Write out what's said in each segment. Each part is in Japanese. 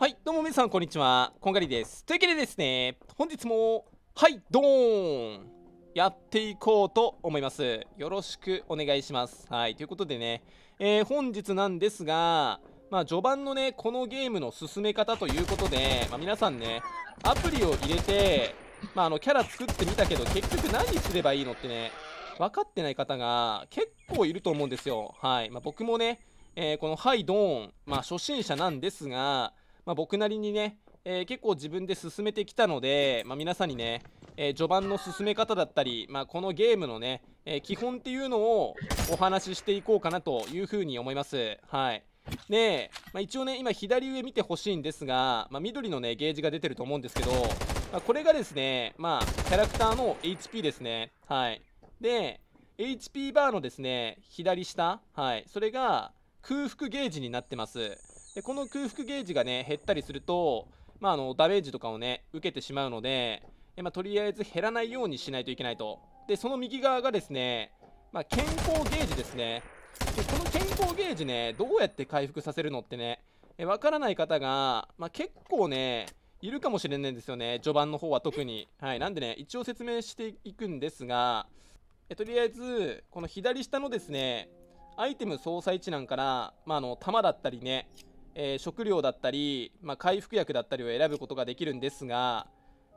はいどうも皆さんこんにちはこんがりですというわけでですね本日もはいドーンやっていこうと思いますよろしくお願いしますはいということでね、えー、本日なんですがまあ序盤のねこのゲームの進め方ということで、まあ、皆さんねアプリを入れてまあ、あのキャラ作ってみたけど結局何すればいいのってね分かってない方が結構いると思うんですよはい、まあ、僕もね、えー、このハイドーン、まあ、初心者なんですがまあ、僕なりにね、えー、結構自分で進めてきたので、まあ、皆さんにね、えー、序盤の進め方だったり、まあ、このゲームのね、えー、基本っていうのをお話ししていこうかなというふうに思います。はいで、まあ、一応ね今左上見てほしいんですが、まあ、緑のねゲージが出てると思うんですけど、まあ、これがですねまあキャラクターの HP ですねはいで HP バーのですね左下はいそれが空腹ゲージになってますでこの空腹ゲージがね減ったりすると、まあ、あのダメージとかをね受けてしまうので、えまあ、とりあえず減らないようにしないといけないとでその右側がですね、まあ、健康ゲージですねでこの健康ゲージねどうやって回復させるのってねわからない方が、まあ、結構ねいるかもしれないんですよね序盤の方は特にはいなんでね一応説明していくんですがえとりあえずこの左下のですねアイテム操作なんから、まあ、あの弾だったりねえー、食料だったり、まあ、回復薬だったりを選ぶことができるんですが、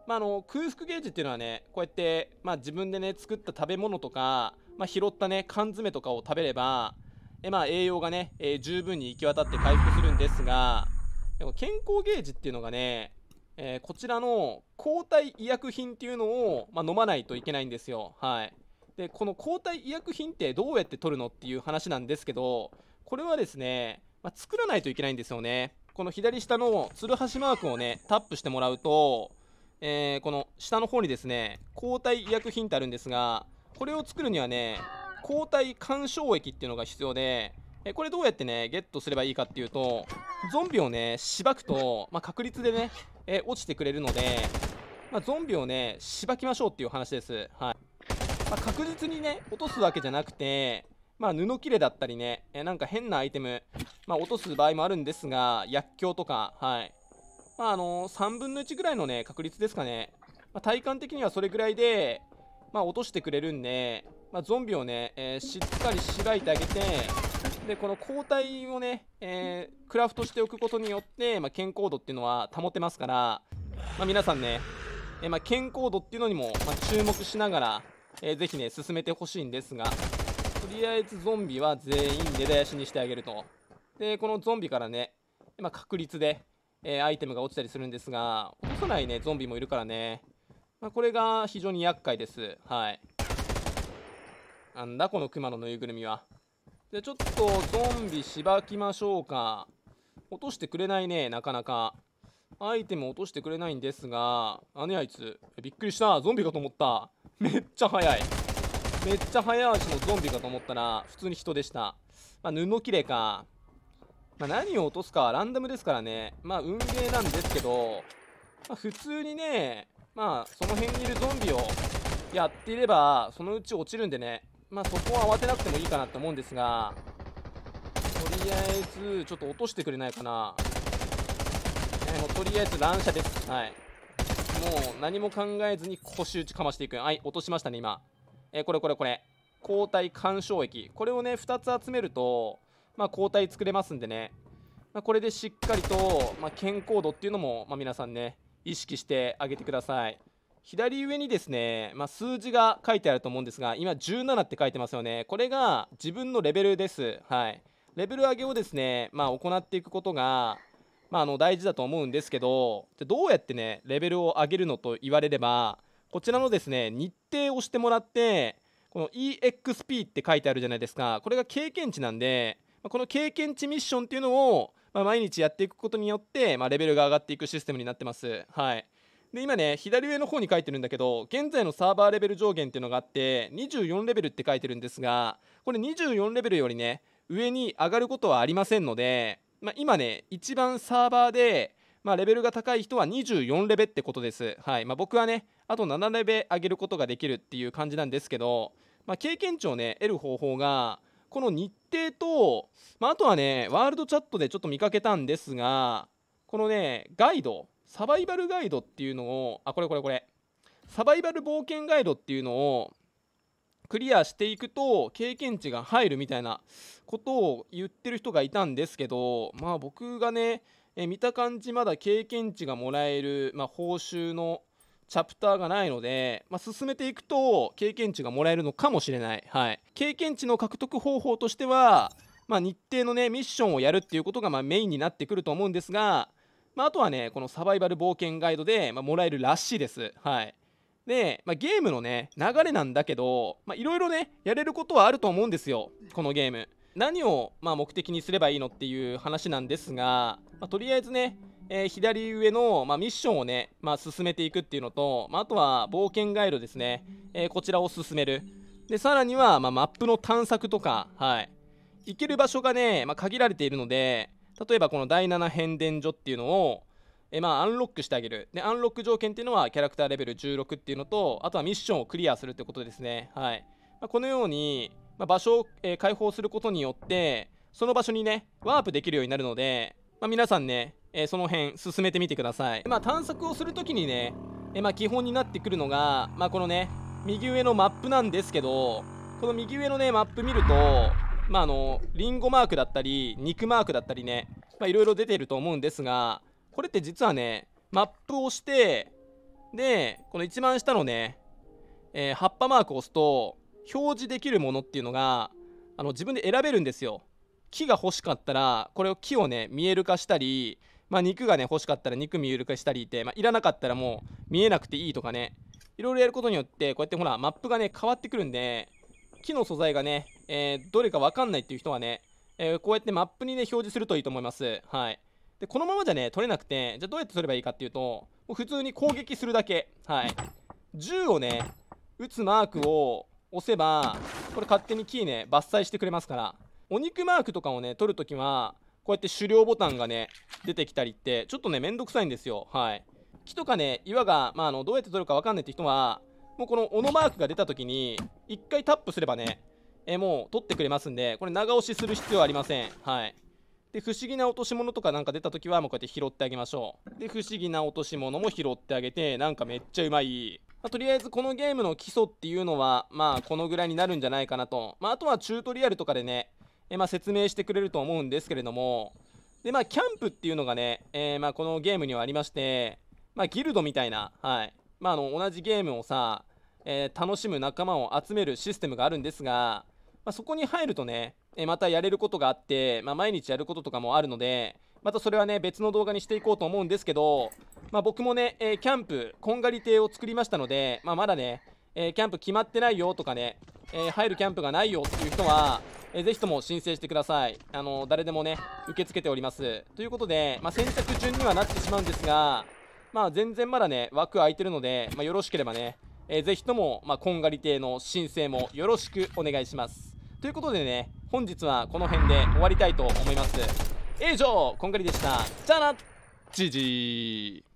まあ、あの空腹ゲージっていうのはねこうやって、まあ、自分でね作った食べ物とか、まあ、拾ったね缶詰とかを食べればえ、まあ、栄養がね、えー、十分に行き渡って回復するんですが健康ゲージっていうのがね、えー、こちらの抗体医薬品っていうのを、まあ、飲まないといけないんですよはいでこの抗体医薬品ってどうやって取るのっていう話なんですけどこれはですねまあ、作らないといけないんですよねこの左下のツルハシマークをねタップしてもらうと、えー、この下の方にですね抗体医薬品ってあるんですがこれを作るにはね抗体干渉液っていうのが必要でえこれどうやってねゲットすればいいかっていうとゾンビをねしばくと、まあ、確率でねえ落ちてくれるので、まあ、ゾンビをねしばきましょうっていう話です、はいまあ、確実にね落とすわけじゃなくてまあ、布切れだったりね、えなんか変なアイテム、まあ、落とす場合もあるんですが、薬莢とか、はい。まあ、あのー、3分の1ぐらいのね、確率ですかね。まあ、体感的にはそれぐらいで、まあ、落としてくれるんで、まあ、ゾンビをね、えー、しっかりしばいてあげて、で、この抗体をね、えー、クラフトしておくことによって、まあ、健康度っていうのは保てますから、まあ、皆さんね、えー、まあ、健康度っていうのにも、ま注目しながら、えー、ぜひね、進めてほしいんですが、とりあえずゾンビは全員根絶やしにしてあげると。でこのゾンビからね、まあ、確率で、えー、アイテムが落ちたりするんですが落とさないねゾンビもいるからね、まあ、これが非常に厄介ですはいなんだこのクマのぬいぐるみはでちょっとゾンビしばきましょうか落としてくれないねなかなかアイテム落としてくれないんですがあねあいつびっくりしたゾンビかと思っためっちゃ速いめっちゃ早足のゾンビかと思ったら普通に人でした、まあ、布切れかまあ、何を落とすかはランダムですからね、まあ、運ゲーなんですけど、まあ、普通にね、まあ、その辺にいるゾンビをやっていれば、そのうち落ちるんでね、まあ、そこは慌てなくてもいいかなって思うんですが、とりあえず、ちょっと落としてくれないかな。ね、もうとりあえず乱射です。はい。もう何も考えずに腰打ちかましていく。はい、落としましたね、今。えこれこれこれ。抗体干渉液。これをね、2つ集めると、まあ、抗体作れますんでね、まあ、これでしっかりと、まあ、健康度っていうのも、ま皆さんね意識してあげてください左上にですね、ま数字が書いてあると思うんですが今17って書いてますよねこれが自分のレベルですはいレベル上げをですね、ま行っていくことが、まあ、あの大事だと思うんですけどじゃどうやってねレベルを上げるのと言われればこちらのですね日程をしてもらってこの EXP って書いてあるじゃないですかこれが経験値なんでまこの経験値ミッションっていうのを、ま毎日やっていくことによって、まレベルが上がっていくシステムになってます。はいで今ね左上の方に書いてるんだけど現在のサーバーレベル上限っていうのがあって24レベルって書いてるんですがこれ24レベルよりね上に上がることはありませんので、まあ、今ね一番サーバーで、まあ、レベルが高い人は24レベってことです、はいまあ、僕はねあと7レベ上げることができるっていう感じなんですけど、ま経験値をね得る方法がこの日程と、まあ、あとはね、ワールドチャットでちょっと見かけたんですが、このね、ガイド、サバイバルガイドっていうのを、あ、これこれこれ、サバイバル冒険ガイドっていうのをクリアしていくと経験値が入るみたいなことを言ってる人がいたんですけど、まあ僕がね、え見た感じまだ経験値がもらえる、まあ、報酬のチャプターがないので、まあ、進めていくと経験値がもらえるのかもしれない、はい、経験値の獲得方法としては、まあ、日程のねミッションをやるっていうことがまメインになってくると思うんですが、まああ、とはねこのサバイバル冒険ガイドで、まもらえるらしいです、はい、で、まあ、ゲームのね流れなんだけどいろいろねやれることはあると思うんですよこのゲーム何をま目的にすればいいのっていう話なんですが、まとりあえずねえー、左上の、まあ、ミッションをね、まあ、進めていくっていうのと、まあ、あとは冒険ガイドですね、えー、こちらを進めるでさらには、まあ、マップの探索とか、はい、行ける場所がね、まあ、限られているので例えばこの第7変電所っていうのを、えー、まあ、アンロックしてあげるでアンロック条件っていうのはキャラクターレベル16っていうのとあとはミッションをクリアするってことですね、はいまあ、このように、まあ、場所を、えー、開放することによってその場所にねワープできるようになるので、まあ、皆さんねえー、その辺進めてみてください、まあ、探索をするときにね、えー、まあ、基本になってくるのが、まあ、このね右上のマップなんですけどこの右上のねマップ見るとまああのリンゴマークだったり肉マークだったりねいろいろ出てると思うんですがこれって実はねマップをしてでこの一番下のね、えー、葉っぱマークを押すと表示できるものっていうのがあの自分で選べるんですよ木が欲しかったらこれを木をね見える化したりまあ、肉がね欲しかったら肉見える化したりいて、まあ、いらなかったらもう見えなくていいとかねいろいろやることによってこうやってほらマップがね変わってくるんで木の素材がね、えー、どれか分かんないっていう人はね、えー、こうやってマップにね表示するといいと思いますはいでこのままじゃね取れなくてじゃあどうやって取ればいいかっていうともう普通に攻撃するだけはい銃をね撃つマークを押せばこれ勝手に木ね伐採してくれますからお肉マークとかをね取るときはこうやって狩猟ボタンがね、出てきたりって、ちょっとね、めんどくさいんですよ。はい。木とかね、岩が、まあ、あの、どうやって取るかわかんないって人は、もうこの、オマークが出た時に、1回タップすればね、えもう取ってくれますんで、これ長押しする必要ありません。はい。で、不思議な落とし物とかなんか出た時は、もうこうやって拾ってあげましょう。で、不思議な落とし物も拾ってあげて、なんかめっちゃうまい。まあ、とりあえずこのゲームの基礎っていうのは、まあ、このぐらいになるんじゃないかなと。まあ、あとはチュートリアルとかでね、えまあ、説明してくれると思うんですけれども、で、まあ、キャンプっていうのがね、えー、まあ、このゲームにはありまして、まあ、ギルドみたいな、はい。まあ、あの、同じゲームをさ、えー、楽しむ仲間を集めるシステムがあるんですが、まあ、そこに入るとね、えー、またやれることがあって、まあ、毎日やることとかもあるので、またそれはね、別の動画にしていこうと思うんですけど、まあ、僕もね、えキャンプ、こんがり亭を作りましたので、ままだね、えキャンプ決まってないよとかね、え入るキャンプがないよっていう人は、えー、ぜひとも申請してください。あのー、誰でもね、受け付けております。ということで、まあ、先着順にはなってしまうんですが、まあ、全然まだね、枠空いてるので、まあ、よろしければね、えー、ぜひとも、まあ、こんがり亭の申請もよろしくお願いします。ということでね、本日はこの辺で終わりたいと思います。以上、こんがりでした。じゃあな、じじー。